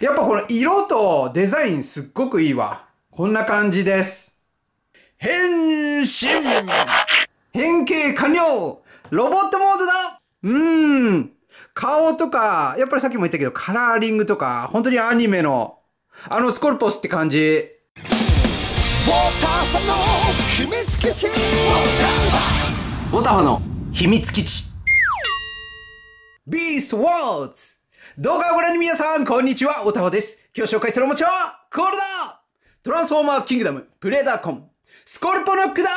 やっぱこの色とデザインすっごくいいわ。こんな感じです。変身変形完了ロボットモードだうーん。顔とか、やっぱりさっきも言ったけど、カラーリングとか、本当にアニメの、あのスコルポスって感じ。ウォーターファの秘密基地ウォーターファの秘密基地ビースワーズ動画をご覧の皆さん、こんにちは、おたほです。今日紹介するおもちゃは、これだトランスフォーマーキングダム、プレーダーコン、スコルポノックだ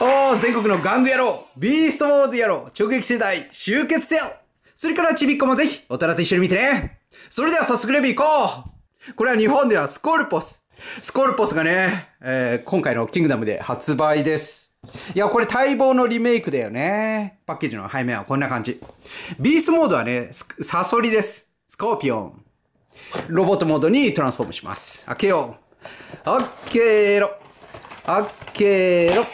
おー、全国の玩具野郎、ビーストモード野郎、直撃世代、集結せよそれからちびっこもぜひ、大人と一緒に見てねそれでは早速レビュー行こうこれは日本ではスコルポススコルポスがね、えー、今回のキングダムで発売です。いや、これ待望のリメイクだよね。パッケージの背面はこんな感じ。ビースモードはね、サソリです。スコーピオン。ロボットモードにトランスフォームします。開けよう。開けろ。開けろ。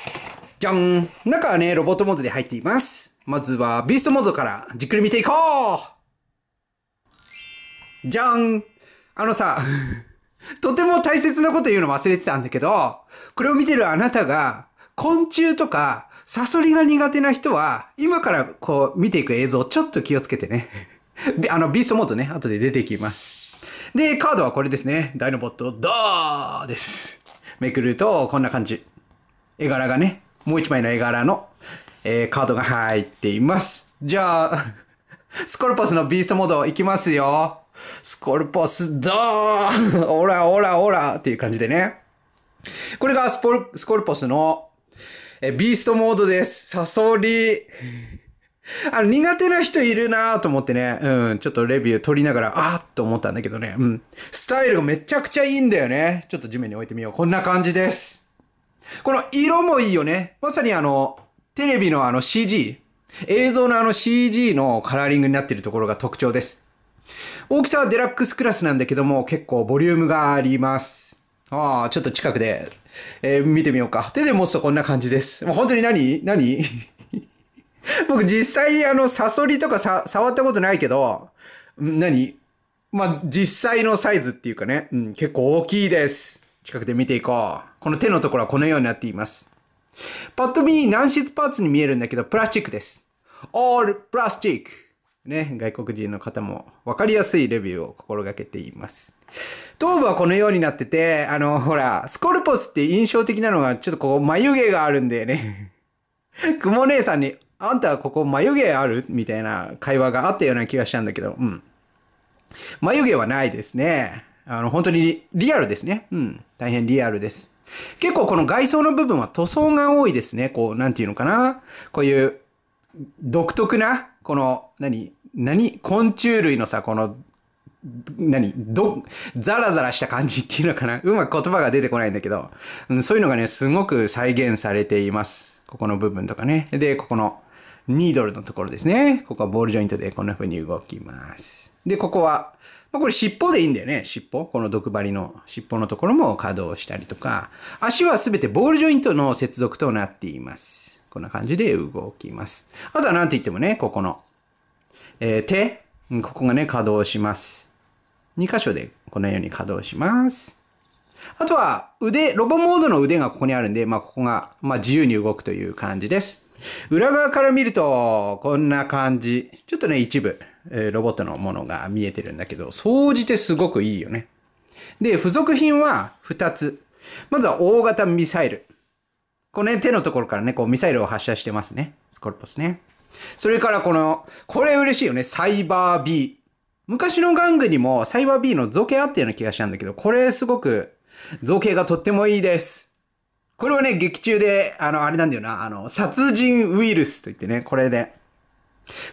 じゃん。中はね、ロボットモードで入っています。まずは、ビーストモードからじっくり見ていこうじゃんあのさとても大切なこと言うの忘れてたんだけど、これを見てるあなたが、昆虫とか、サソリが苦手な人は、今からこう見ていく映像、ちょっと気をつけてね。あの、ビーストモードね、後で出てきます。で、カードはこれですね。ダイノボット、ドーです。めくると、こんな感じ。絵柄がね、もう一枚の絵柄の、えー、カードが入っています。じゃあ、スコルパスのビーストモードいきますよ。スコルポスドーンオラオラオラっていう感じでね。これがスポル、スコルポスの、え、ビーストモードです。サソリ。あの、苦手な人いるなと思ってね、うん、ちょっとレビュー撮りながら、あーっと思ったんだけどね、うん。スタイルがめちゃくちゃいいんだよね。ちょっと地面に置いてみよう。こんな感じです。この色もいいよね。まさにあの、テレビのあの CG、映像のあの CG のカラーリングになっているところが特徴です。大きさはデラックスクラスなんだけども、結構ボリュームがあります。ああ、ちょっと近くで、えー、見てみようか。手で持つとこんな感じです。もう本当に何何 僕実際、あの、サソリとかさ、触ったことないけど、何まあ、実際のサイズっていうかね、うん、結構大きいです。近くで見ていこう。この手のところはこのようになっています。パッと見、軟質パーツに見えるんだけど、プラスチックです。all プラスチック。ね、外国人の方も分かりやすいレビューを心がけています。頭部はこのようになってて、あの、ほら、スコルポスって印象的なのが、ちょっとこう、眉毛があるんだよね。ク モ姉さんに、あんたここ眉毛あるみたいな会話があったような気がしたんだけど、うん。眉毛はないですね。あの、本当にリアルですね。うん。大変リアルです。結構この外装の部分は塗装が多いですね。こう、なんていうのかな。こういう独特なこの、何、何、昆虫類のさ、この、何ど、ザラザラした感じっていうのかなうまく言葉が出てこないんだけど、うん、そういうのがね、すごく再現されています。ここの部分とかね。で、ここのニードルのところですね。ここはボールジョイントでこんな風に動きます。で、ここはまあ、これ尻尾でいいんだよね。尻尾。この毒針の尻尾のところも稼働したりとか。足はすべてボールジョイントの接続となっています。こんな感じで動きます。あとは何と言ってもね、ここの、えー、手。ここがね、稼働します。2箇所でこのように稼働します。あとは腕、ロボモードの腕がここにあるんで、まあ、ここが、まあ、自由に動くという感じです。裏側から見ると、こんな感じ。ちょっとね、一部えロボットのものが見えてるんだけど、総じてすごくいいよね。で、付属品は2つ。まずは大型ミサイル。このね、手のところからね、こうミサイルを発射してますね。スコルポスね。それからこの、これ嬉しいよね。サイバー B。昔の玩具にもサイバー B の造形あったような気がしたんだけど、これすごく造形がとってもいいです。これはね、劇中で、あの、あれなんだよな、あの、殺人ウイルスと言ってね、これで。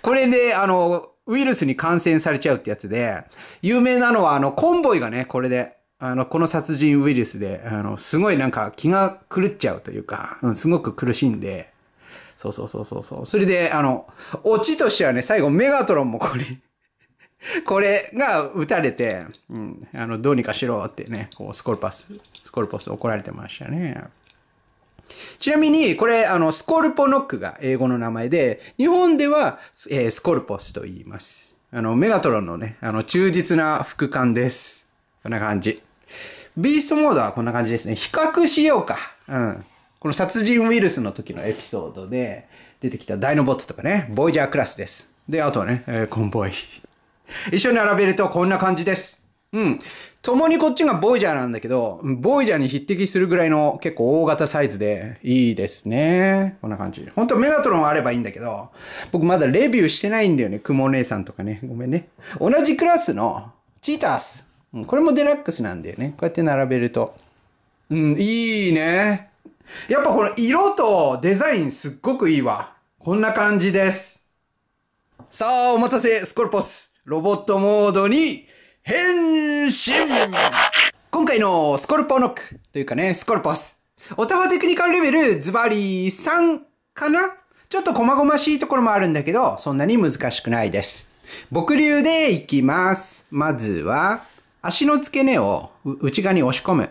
これで、あの、ウイルスに感染されちゃうってやつで、有名なのは、あの、コンボイがね、これで、あの、この殺人ウイルスで、あの、すごいなんか気が狂っちゃうというか、うん、すごく苦しんで、そうそうそうそうそう。それで、あの、オチとしてはね、最後メガトロンもこれ これが撃たれて、うん、あの、どうにかしろってね、こう、スコルパス、スコルポス怒られてましたね。ちなみに、これ、あの、スコルポノックが英語の名前で、日本では、えー、スコルポスと言います。あの、メガトロンのね、あの、忠実な副官です。こんな感じ。ビーストモードはこんな感じですね。比較しようか。うん。この殺人ウイルスの時のエピソードで出てきたダイノボットとかね、ボイジャークラスです。で、あとはね、えー、コンボイ。一緒に並べるとこんな感じです。うん。共にこっちがボイジャーなんだけど、ボイジャーに匹敵するぐらいの結構大型サイズで、いいですね。こんな感じ。ほんとメガトロンあればいいんだけど、僕まだレビューしてないんだよね。クモ姉さんとかね。ごめんね。同じクラスのチータース。これもデラックスなんだよね。こうやって並べると。うん、いいね。やっぱこの色とデザインすっごくいいわ。こんな感じです。さあ、お待たせ、スコルポス。ロボットモードに変身今回のスコルポノックというかね、スコルポス。オタワテクニカルレベルズバリ3かなちょっと細々しいところもあるんだけど、そんなに難しくないです。僕流でいきます。まずは、足の付け根を内側に押し込む。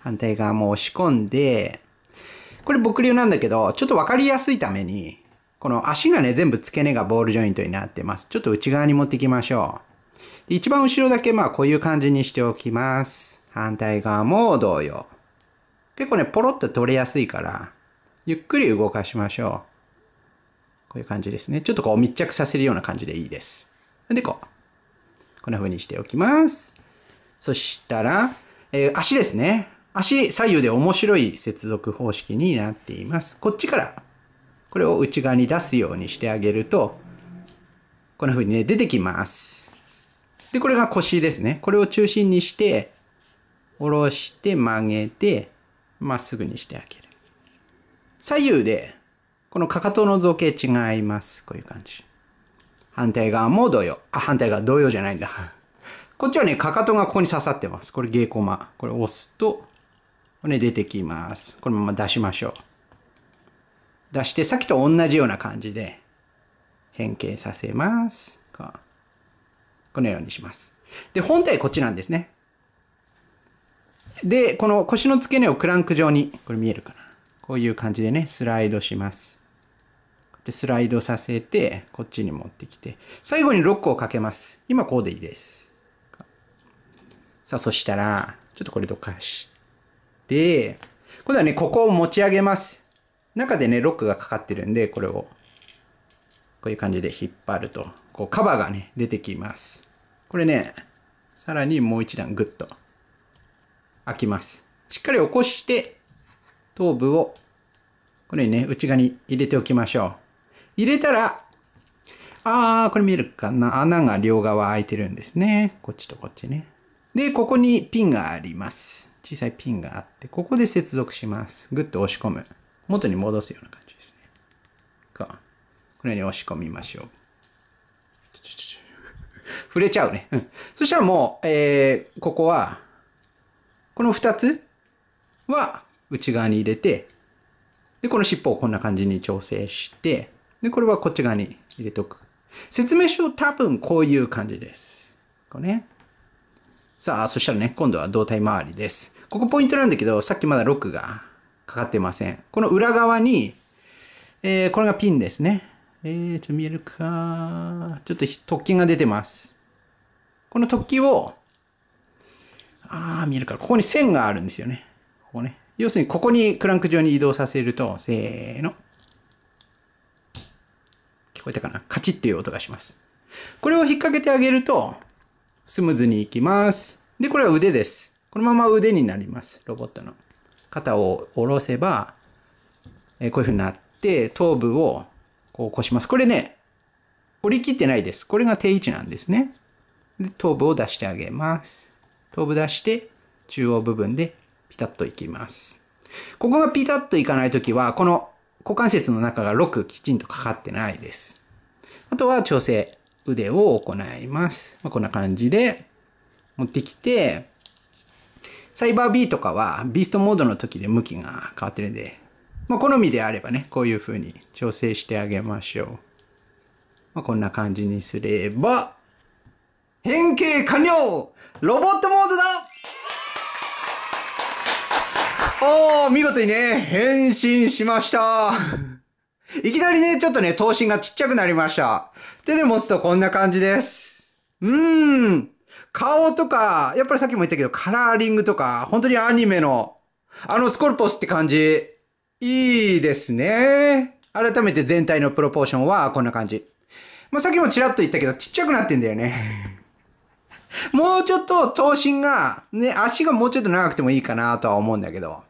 反対側も押し込んで、これ僕流なんだけど、ちょっとわかりやすいために、この足がね、全部付け根がボールジョイントになってます。ちょっと内側に持っていきましょう。で一番後ろだけまあこういう感じにしておきます。反対側も同様。結構ね、ポロッと取れやすいから、ゆっくり動かしましょう。こういう感じですね。ちょっとこう密着させるような感じでいいです。で、こう。こんな風にしておきます。そしたら、えー、足ですね。足左右で面白い接続方式になっています。こっちからこれを内側に出すようにしてあげると、こんな風にね、出てきます。で、これが腰ですね。これを中心にして、下ろして曲げて、まっすぐにしてあげる。左右で、このかかとの造形違います。こういう感じ。反対側も同様。あ、反対側同様じゃないんだ。こっちはね、かかとがここに刺さってます。これ、ゲーコマ。これ押すと、これ出てきます。このまま出しましょう。出して、さっきと同じような感じで変形させます。このようにします。で、本体こっちなんですね。で、この腰の付け根をクランク状に、これ見えるかな。こういう感じでね、スライドします。で、スライドさせて、こっちに持ってきて、最後にロックをかけます。今こうでいいです。さあ、そしたら、ちょっとこれどかして、今度はね、ここを持ち上げます。中でね、ロックがかかってるんで、これを、こういう感じで引っ張ると、こうカバーがね、出てきます。これね、さらにもう一段グッと開きます。しっかり起こして、頭部を、これね、内側に入れておきましょう。入れたら、あー、これ見えるかな穴が両側開いてるんですね。こっちとこっちね。で、ここにピンがあります。小さいピンがあって、ここで接続します。ぐっと押し込む。元に戻すような感じですね。か。こうに押し込みましょう。触れちゃうね。うん。そしたらもう、えー、ここは、この2つは内側に入れて、で、この尻尾をこんな感じに調整して、で、これはこっち側に入れとく。説明書多分こういう感じです。こうね。さあ、そしたらね、今度は胴体周りです。ここポイントなんだけど、さっきまだ6がかかってません。この裏側に、えー、これがピンですね。えー、ちょっと見えるか。ちょっと突起が出てます。この突起を、あー、見えるか。ここに線があるんですよね。ここね。要するに、ここにクランク上に移動させると、せーの。聞こえたかなカチッという音がします。これを引っ掛けてあげると、スムーズにいきます。で、これは腕です。このまま腕になります。ロボットの。肩を下ろせば、えこういう風になって、頭部をこう起こします。これね、折り切ってないです。これが定位置なんですね。で頭部を出してあげます。頭部出して、中央部分でピタッといきます。ここがピタッといかないときは、この股関節の中が6きちんとかかってないです。あとは調整、腕を行います。まあ、こんな感じで持ってきて、サイバー B とかはビーストモードの時で向きが変わってるんで、まあ、好みであればね、こういう風に調整してあげましょう。まあ、こんな感じにすれば、変形完了ロボットモードだおー、見事にね、変身しましたいきなりね、ちょっとね、頭身がちっちゃくなりました。手で持つとこんな感じです。うーん。顔とか、やっぱりさっきも言ったけど、カラーリングとか、本当にアニメの、あのスコルポスって感じ、いいですね。改めて全体のプロポーションはこんな感じ。まあ、さっきもちらっと言ったけど、ちっちゃくなってんだよね。もうちょっと頭身が、ね、足がもうちょっと長くてもいいかなとは思うんだけど。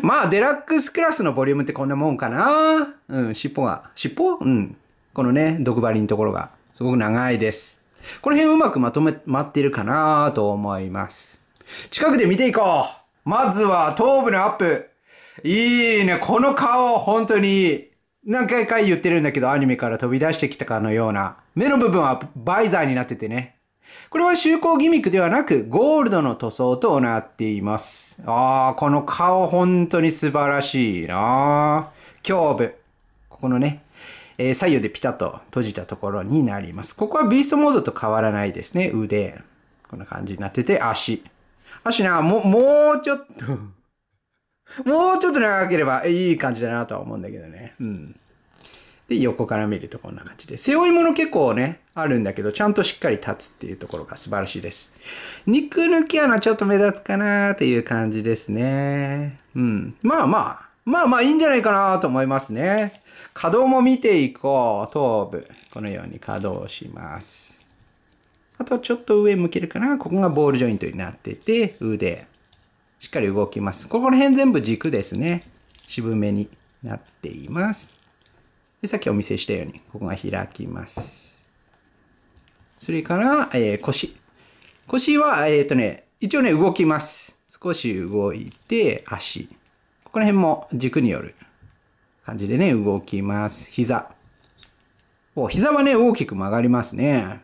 まあ、デラックスクラスのボリュームってこんなもんかな。うん、尻尾が。尻尾うん。このね、毒針のところが、すごく長いです。この辺うまくまとめ、まってるかなと思います。近くで見ていこうまずは頭部のアップいいねこの顔本当に何回か言ってるんだけどアニメから飛び出してきたかのような目の部分はバイザーになっててねこれは就航ギミックではなくゴールドの塗装となっていますああこの顔本当に素晴らしいな胸部ここのねえー、左右でピタッと閉じたところになります。ここはビーストモードと変わらないですね。腕。こんな感じになってて、足。足な、も、もうちょっと もうちょっと長ければいい感じだなとは思うんだけどね。うん。で、横から見るとこんな感じで。背負い物結構ね、あるんだけど、ちゃんとしっかり立つっていうところが素晴らしいです。肉抜き穴ちょっと目立つかなーっていう感じですね。うん。まあまあ、まあまあいいんじゃないかなと思いますね。稼働も見ていこう。頭部。このように稼働します。あとちょっと上向けるかな。ここがボールジョイントになってて、腕。しっかり動きます。ここら辺全部軸ですね。渋めになっています。でさっきお見せしたように、ここが開きます。それから、えー、腰。腰は、えっ、ー、とね、一応ね、動きます。少し動いて、足。この辺も軸による感じでね、動きます。膝。お、膝はね、大きく曲がりますね。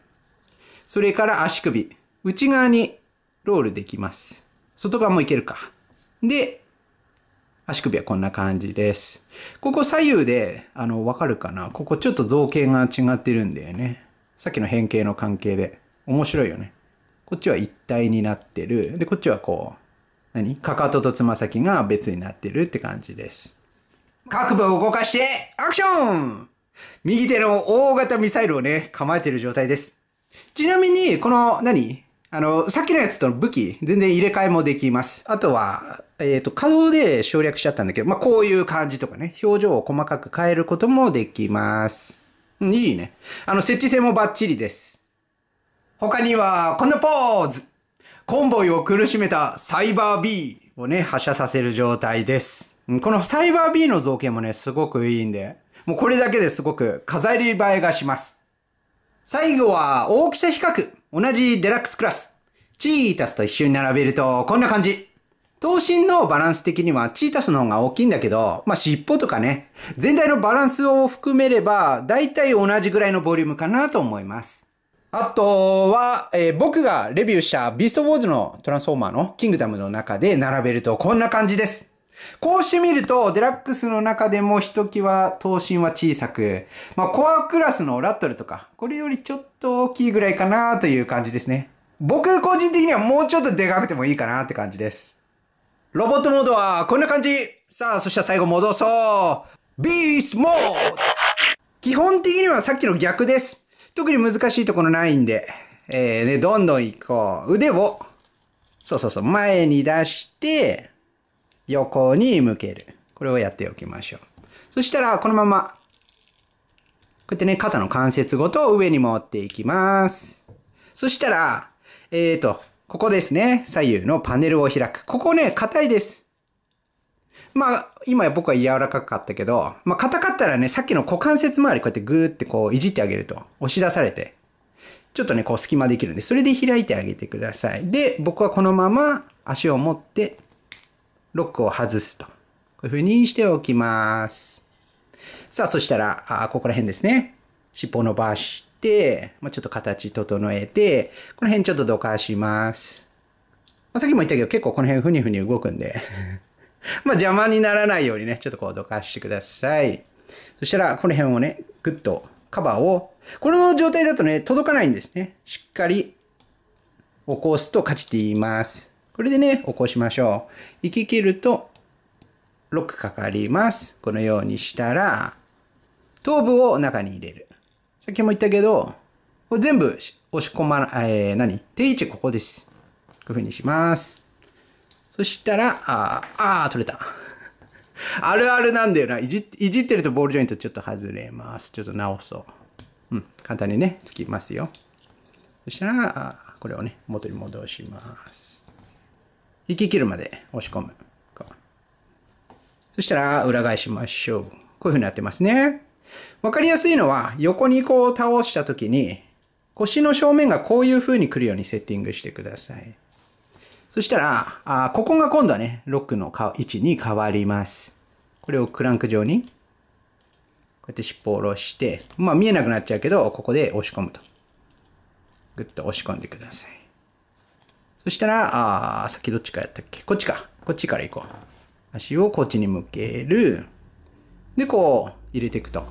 それから足首。内側にロールできます。外側もいけるか。で、足首はこんな感じです。ここ左右で、あの、わかるかなここちょっと造形が違ってるんだよね。さっきの変形の関係で。面白いよね。こっちは一体になってる。で、こっちはこう、何かかととつま先が別になってるって感じです。各部を動かしてアクション右手の大型ミサイルをね、構えてる状態です。ちなみに、この何、あの、さっきのやつとの武器、全然入れ替えもできます。あとは、えっ、ー、と、可動で省略しちゃったんだけど、まあ、こういう感じとかね、表情を細かく変えることもできます。いいね。あの、設置性もバッチリです。他には、このポーズコンボイを苦しめたサイバー B をね、発射させる状態です。このサイバー B の造形もね、すごくいいんで、もうこれだけですごく飾り映えがします。最後は大きさ比較。同じデラックスクラス。チータスと一緒に並べるとこんな感じ。頭身のバランス的にはチータスの方が大きいんだけど、まあ、尻尾とかね、全体のバランスを含めれば、だいたい同じぐらいのボリュームかなと思います。あとは、えー、僕がレビューしたビーストウォーズのトランスフォーマーのキングダムの中で並べるとこんな感じです。こうしてみると、デラックスの中でもひときわ頭身は小さく、まあ、コアクラスのラットルとか、これよりちょっと大きいぐらいかなという感じですね。僕個人的にはもうちょっとでかくてもいいかなって感じです。ロボットモードはこんな感じさあ、そしたら最後戻そうビースモード基本的にはさっきの逆です。特に難しいところないんで、えー、ね、どんどん行こう。腕を、そうそうそう、前に出して、横に向ける。これをやっておきましょう。そしたら、このまま、こうやってね、肩の関節ごと上に持っていきます。そしたら、えっ、ー、と、ここですね。左右のパネルを開く。ここね、硬いです。まあ、今僕は柔らかかったけど、まあ、硬かったらね、さっきの股関節周りこうやってグーってこういじってあげると、押し出されて、ちょっとね、こう隙間できるんで、それで開いてあげてください。で、僕はこのまま足を持って、ロックを外すと。こういううにしておきます。さあ、そしたら、あここら辺ですね。尻尾伸ばして、まあ、ちょっと形整えて、この辺ちょっとどかします。まあ、さっきも言ったけど、結構この辺ふにふに動くんでまあ邪魔にならないようにね、ちょっとこうどかしてください。そしたら、この辺をね、ぐっとカバーを、この状態だとね、届かないんですね。しっかり起こすと勝ちって言います。これでね、起こしましょう。行き切ると、ロックかかります。このようにしたら、頭部を中に入れる。さっきも言ったけど、これ全部押し込まな、えー、何定位置ここです。こういう風にします。そしたら、ああー、取れた。あるあるなんだよな。いじいじってるとボールジョイントちょっと外れます。ちょっと直そう。うん、簡単にね、つきますよ。そしたら、これをね、元に戻します。息切るまで押し込む。そしたら、裏返しましょう。こういう風になってますね。わかりやすいのは、横にこう倒した時に、腰の正面がこういう風に来るようにセッティングしてください。そしたら、あここが今度はね、ロックの位置に変わります。これをクランク状に、こうやって尻尾を下ろして、まあ見えなくなっちゃうけど、ここで押し込むと。ぐっと押し込んでください。そしたら、あさっきどっちからやったっけこっちか。こっちから行こう。足をこっちに向ける。で、こう、入れていくと。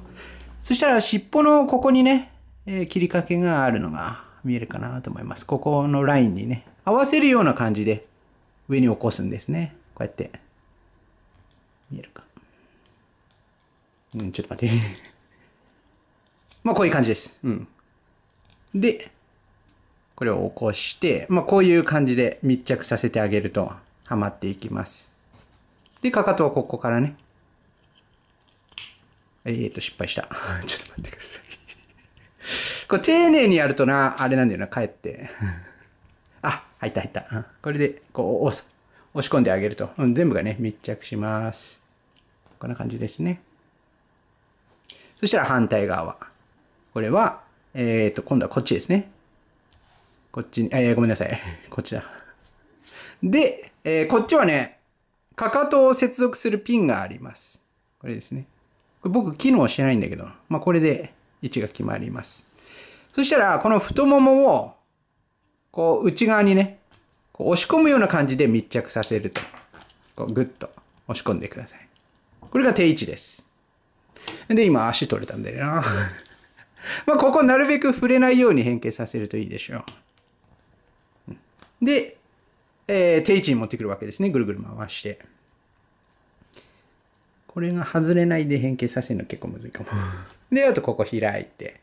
そしたら、尻尾のここにね、えー、切りかけがあるのが見えるかなと思います。ここのラインにね、合わせるような感じで上に起こすんですね。こうやって。見えるか。うん、ちょっと待って まあ、こういう感じです。うん。で、これを起こして、まあ、こういう感じで密着させてあげると、はまっていきます。で、かかとはここからね。えー、っと、失敗した。ちょっと待ってくださいこれ、丁寧にやるとな、あれなんだよな、帰って あ、入った入った。うん、これで、こう押す、押し込んであげると、うん、全部がね、密着します。こんな感じですね。そしたら反対側。これは、えっ、ー、と、今度はこっちですね。こっちに、えー、ごめんなさい。こっちだ。で、えー、こっちはね、かかとを接続するピンがあります。これですね。これ僕、機能してないんだけど、まあ、これで位置が決まります。そしたら、この太ももをこう内側にね、押し込むような感じで密着させると。こうグッと押し込んでください。これが定位置です。で、今足取れたんだよな。まあ、ここなるべく触れないように変形させるといいでしょう。で、えー、定位置に持ってくるわけですね。ぐるぐる回して。これが外れないで変形させるの結構むずいかも。で、あとここ開いて。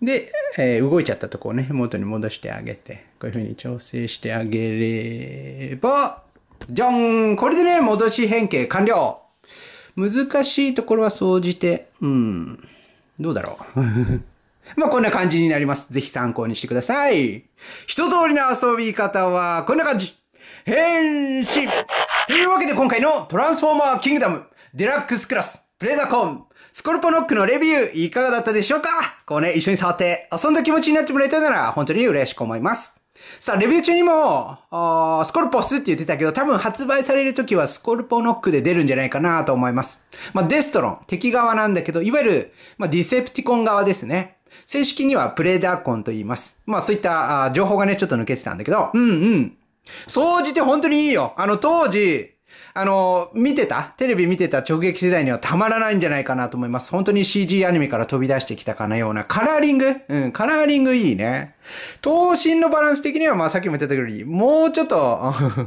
で、えー、動いちゃったとこをね、元に戻してあげて、こういう風に調整してあげれば、じゃんこれでね、戻し変形完了難しいところは総じて、うん、どうだろう。まあこんな感じになります。ぜひ参考にしてください。一通りの遊び方はこんな感じ。変身というわけで今回のトランスフォーマーキングダムデラックスクラスプレダコンスコルポノックのレビューいかがだったでしょうかこうね、一緒に触って遊んだ気持ちになってもらえたなら本当に嬉しく思います。さあ、レビュー中にも、スコルポスって言ってたけど、多分発売される時はスコルポノックで出るんじゃないかなと思います。まあ、デストロン、敵側なんだけど、いわゆる、まあ、ディセプティコン側ですね。正式にはプレーダーコンと言います。まあそういった情報がね、ちょっと抜けてたんだけど、うんうん。除じて本当にいいよ。あの当時、あの、見てた、テレビ見てた直撃世代にはたまらないんじゃないかなと思います。本当に CG アニメから飛び出してきたかのような。カラーリングうん、カラーリングいいね。頭身のバランス的には、まあさっきも言った通り、もうちょっと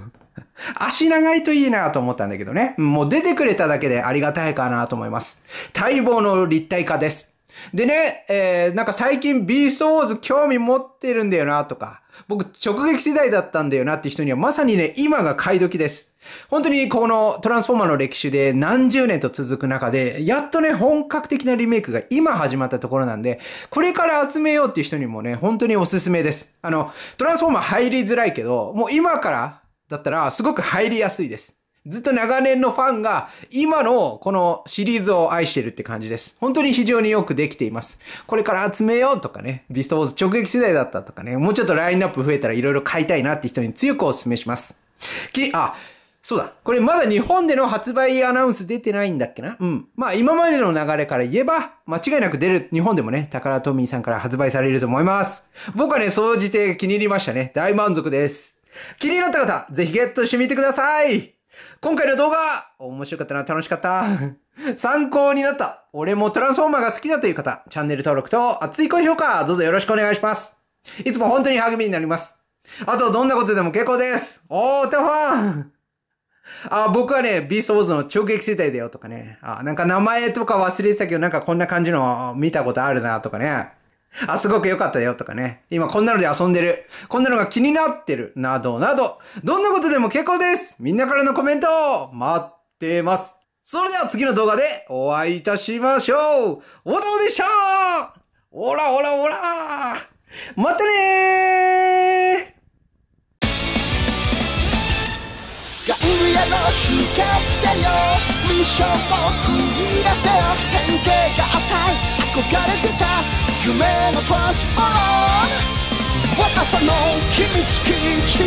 足長いといいなと思ったんだけどね。もう出てくれただけでありがたいかなと思います。待望の立体化です。でね、えー、なんか最近ビーストウォーズ興味持ってるんだよなとか、僕直撃世代だったんだよなって人にはまさにね、今が買い時です。本当にこのトランスフォーマーの歴史で何十年と続く中で、やっとね、本格的なリメイクが今始まったところなんで、これから集めようっていう人にもね、本当におすすめです。あの、トランスフォーマー入りづらいけど、もう今からだったらすごく入りやすいです。ずっと長年のファンが今のこのシリーズを愛してるって感じです。本当に非常によくできています。これから集めようとかね、ビストウォーズ直撃世代だったとかね、もうちょっとラインナップ増えたら色々買いたいなって人に強くお勧めします。き、あ、そうだ。これまだ日本での発売アナウンス出てないんだっけなうん。まあ今までの流れから言えば、間違いなく出る、日本でもね、タカラトミーさんから発売されると思います。僕はね、総じて気に入りましたね。大満足です。気になった方、ぜひゲットしてみてください今回の動画、面白かったな、楽しかった。参考になった。俺もトランスフォーマーが好きだという方、チャンネル登録と熱い高評価、どうぞよろしくお願いします。いつも本当に励みになります。あと、どんなことでも結構です。おー、テファーあ、僕はね、ビーストウォーズの超撃世代だよとかね。あ、なんか名前とか忘れてたけど、なんかこんな感じの見たことあるなとかね。あ、すごく良かったよとかね。今こんなので遊んでる。こんなのが気になってる。などなど。どんなことでも結構です。みんなからのコメントを待ってます。それでは次の動画でお会いいたしましょう。おどうでしたおらおらおらまたねーせよミッションを繰り出せよ変形がっ憧れてた夢のトラスフー若さの秘密